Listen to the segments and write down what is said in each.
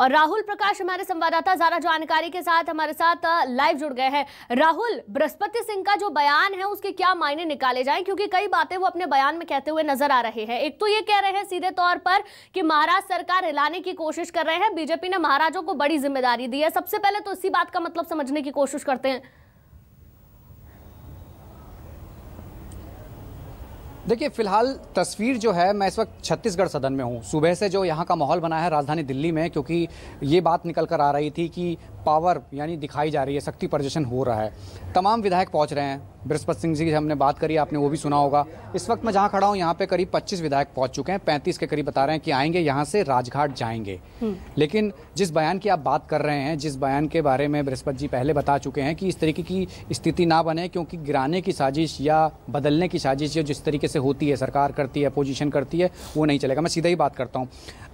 और राहुल प्रकाश हमारे संवाददाता ज्यादा जानकारी के साथ हमारे साथ लाइव जुड़ गए हैं राहुल बृहस्पति सिंह का जो बयान है उसके क्या मायने निकाले जाए क्योंकि कई बातें वो अपने बयान में कहते हुए नजर आ रहे हैं एक तो ये कह रहे हैं सीधे तौर पर कि महाराज सरकार हिलाने की कोशिश कर रहे हैं बीजेपी ने महाराजों को बड़ी जिम्मेदारी दी है सबसे पहले तो इसी बात का मतलब समझने की कोशिश करते हैं देखिए फिलहाल तस्वीर जो है मैं इस वक्त छत्तीसगढ़ सदन में हूँ सुबह से जो यहाँ का माहौल बना है राजधानी दिल्ली में क्योंकि ये बात निकल कर आ रही थी कि पावर यानी दिखाई जा रही है शक्ति प्रदर्शन हो रहा है तमाम विधायक पहुँच रहे हैं बृहस्पत सिंह जी की हमने बात करी आपने वो भी सुना होगा इस वक्त मैं जहाँ खड़ा हूँ यहाँ पे करीब 25 विधायक पहुँच चुके हैं 35 के करीब बता रहे हैं कि आएंगे यहाँ से राजघाट जाएंगे हम्म। लेकिन जिस बयान की आप बात कर रहे हैं जिस बयान के बारे में बृहस्पत जी पहले बता चुके हैं कि इस तरीके की स्थिति ना बने क्योंकि गिराने की साजिश या बदलने की साजिश या जिस तरीके से होती है सरकार करती है अपोजिशन करती है वो नहीं चलेगा मैं सीधा ही बात करता हूँ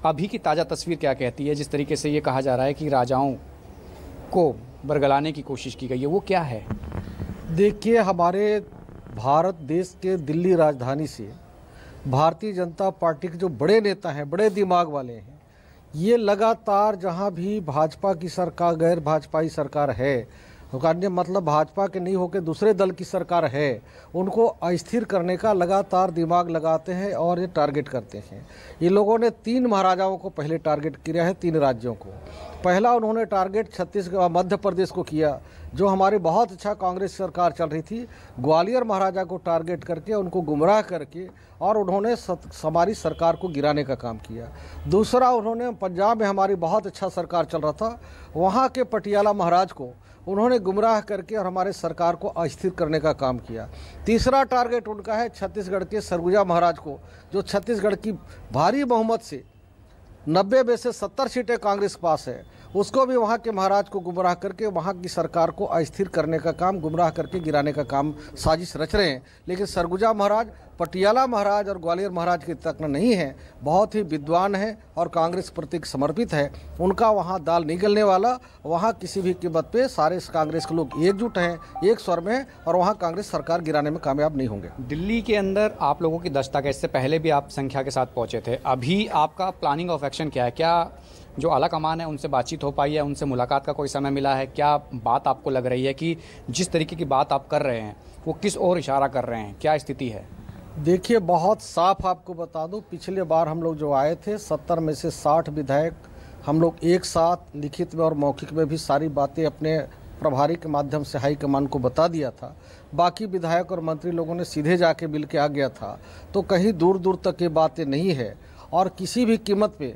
अभी की ताज़ा तस्वीर क्या कहती है जिस तरीके से ये कहा जा रहा है कि राजाओं को बरगलाने की कोशिश की गई है वो क्या है देखिए हमारे भारत देश के दिल्ली राजधानी से भारतीय जनता पार्टी के जो बड़े नेता हैं बड़े दिमाग वाले हैं ये लगातार जहां भी भाजपा की सरकार गैर भाजपाई सरकार है अन्य मतलब भाजपा के नहीं होकर दूसरे दल की सरकार है उनको अस्थिर करने का लगातार दिमाग लगाते हैं और ये टारगेट करते हैं ये लोगों ने तीन महाराजाओं को पहले टारगेट किया है तीन राज्यों को पहला उन्होंने टारगेट छत्तीसगढ़ मध्य प्रदेश को किया जो हमारी बहुत अच्छा कांग्रेस सरकार चल रही थी ग्वालियर महाराजा को टारगेट करके उनको गुमराह करके और उन्होंने हमारी सरकार को गिराने का काम किया दूसरा उन्होंने पंजाब में हमारी बहुत अच्छा सरकार चल रहा था वहाँ के पटियाला महाराज को उन्होंने गुमराह करके और हमारे सरकार को अस्थिर करने का काम किया तीसरा टारगेट उनका है छत्तीसगढ़ के सरगुजा महाराज को जो छत्तीसगढ़ की भारी बहुमत से नब्बे में से सत्तर सीटें कांग्रेस पास है उसको भी वहाँ के महाराज को गुमराह करके वहाँ की सरकार को अस्थिर करने का काम गुमराह करके गिराने का काम साजिश रच रहे हैं लेकिन सरगुजा महाराज पटियाला महाराज और ग्वालियर महाराज के तक नहीं है बहुत ही विद्वान है और कांग्रेस प्रति समर्पित है उनका वहाँ दाल निकलने वाला वहाँ किसी भी कीमत पे सारे कांग्रेस के लोग एकजुट हैं एक स्वर में और वहाँ कांग्रेस सरकार गिराने में कामयाब नहीं होंगे दिल्ली के अंदर आप लोगों की दस्ता है इससे पहले भी आप संख्या के साथ पहुँचे थे अभी आपका प्लानिंग ऑफ एक्शन क्या है क्या जो आला कमान है उनसे बातचीत हो पाई है उनसे मुलाकात का कोई समय मिला है क्या बात आपको लग रही है कि जिस तरीके की बात आप कर रहे हैं वो किस ओर इशारा कर रहे हैं क्या स्थिति है देखिए बहुत साफ आपको बता दूं पिछले बार हम लोग जो आए थे सत्तर में से साठ विधायक हम लोग एक साथ लिखित में और मौखिक में भी सारी बातें अपने प्रभारी के माध्यम से हाईकमान को बता दिया था बाकी विधायक और मंत्री लोगों ने सीधे जाके बिल के आ गया था तो कहीं दूर दूर तक ये बातें नहीं है और किसी भी कीमत पर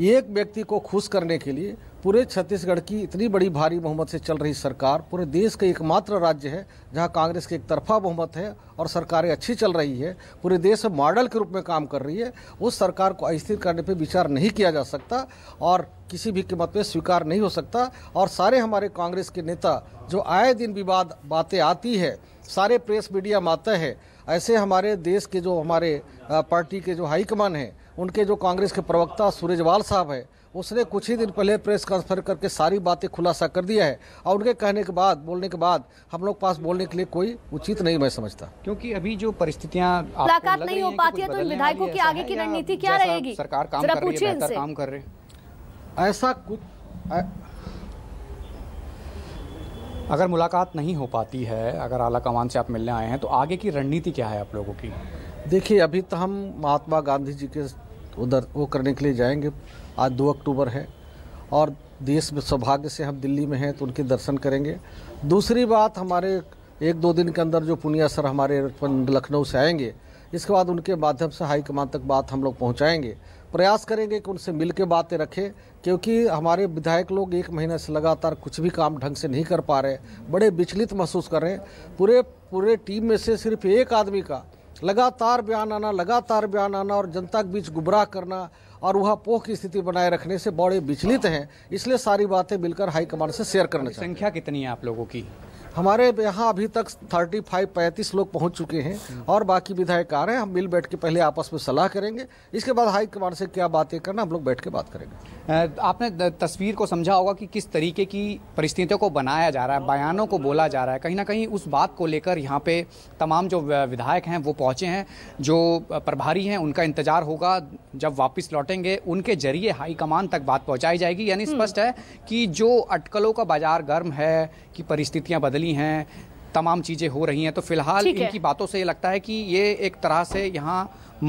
एक व्यक्ति को खुश करने के लिए पूरे छत्तीसगढ़ की इतनी बड़ी भारी बहुमत से चल रही सरकार पूरे देश का एकमात्र राज्य है जहां कांग्रेस की एक तरफा बहुमत है और सरकारें अच्छी चल रही है पूरे देश में मॉडल के रूप में काम कर रही है उस सरकार को अस्थिर करने पर विचार नहीं किया जा सकता और किसी भी कीमत पर स्वीकार नहीं हो सकता और सारे हमारे कांग्रेस के नेता जो आए दिन विवाद बातें आती है सारे प्रेस मीडिया में है ऐसे हमारे देश के जो हमारे पार्टी के जो हाईकमान हैं उनके जो कांग्रेस के प्रवक्ता सूरजवाल साहब है उसने कुछ ही दिन पहले प्रेस कॉन्फ्रेंस करके सारी बातें खुलासा कर दिया है और उनके कहने के बाद बोलने के बाद हम लोग पास बोलने के लिए कोई उचित नहीं मैं समझता क्योंकि अभी जो परिस्थितियां मुलाकात नहीं हो पाती है तो विधायकों की आगे की रणनीति क्या रहेगी सरकार काम कर रही है काम कर रहे ऐसा कुछ अगर मुलाकात नहीं हो पाती है अगर आला कमान से आप मिलने आए हैं तो आगे की रणनीति क्या है आप लोगों की देखिए अभी तो हम महात्मा गांधी जी के उधर वो करने के लिए जाएंगे आज दो अक्टूबर है और देश में सौभाग्य से हम दिल्ली में हैं तो उनके दर्शन करेंगे दूसरी बात हमारे एक दो दिन के अंदर जो पुनिया सर हमारे लखनऊ से आएंगे इसके बाद उनके माध्यम से हाईकमान तक बात हम लोग पहुँचाएँगे प्रयास करेंगे कि उनसे मिल के बातें रखें क्योंकि हमारे विधायक लोग एक महीने से लगातार कुछ भी काम ढंग से नहीं कर पा रहे बड़े विचलित महसूस कर रहे हैं पूरे पूरे टीम में से सिर्फ एक आदमी का लगातार बयान आना लगातार बयान आना और जनता के बीच गुबराह करना और वह पोह की स्थिति बनाए रखने से बड़े विचलित हैं इसलिए सारी बातें मिलकर हाईकमान से शेयर करना संख्या कितनी है आप लोगों की हमारे यहाँ अभी तक 35 पैंतीस लोग पहुँच चुके हैं और बाकी विधायक आ रहे हैं हम मिल बैठ के पहले आपस में सलाह करेंगे इसके बाद हाईकमान से क्या बातें करना हम लोग बैठ के बात करेंगे आपने तस्वीर को समझा होगा कि किस तरीके की परिस्थितियों को बनाया जा रहा है बयानों को बोला जा रहा है कहीं ना कहीं उस बात को लेकर यहाँ पे तमाम जो विधायक हैं वो पहुँचे हैं जो प्रभारी हैं उनका इंतजार होगा जब वापस लौटेंगे उनके जरिए हाईकमान तक बात पहुँचाई जाएगी यानी हम्म। स्पष्ट है कि जो अटकलों का बाजार गर्म है कि परिस्थितियाँ बदली चली हैं तमाम चीज़ें हो रही हैं तो फिलहाल इनकी बातों से ये लगता है कि ये एक तरह से यहाँ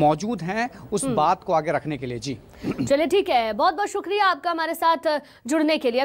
मौजूद हैं उस हम्म। बात को आगे रखने के लिए जी चलिए ठीक है बहुत बहुत शुक्रिया आपका हमारे साथ जुड़ने के लिए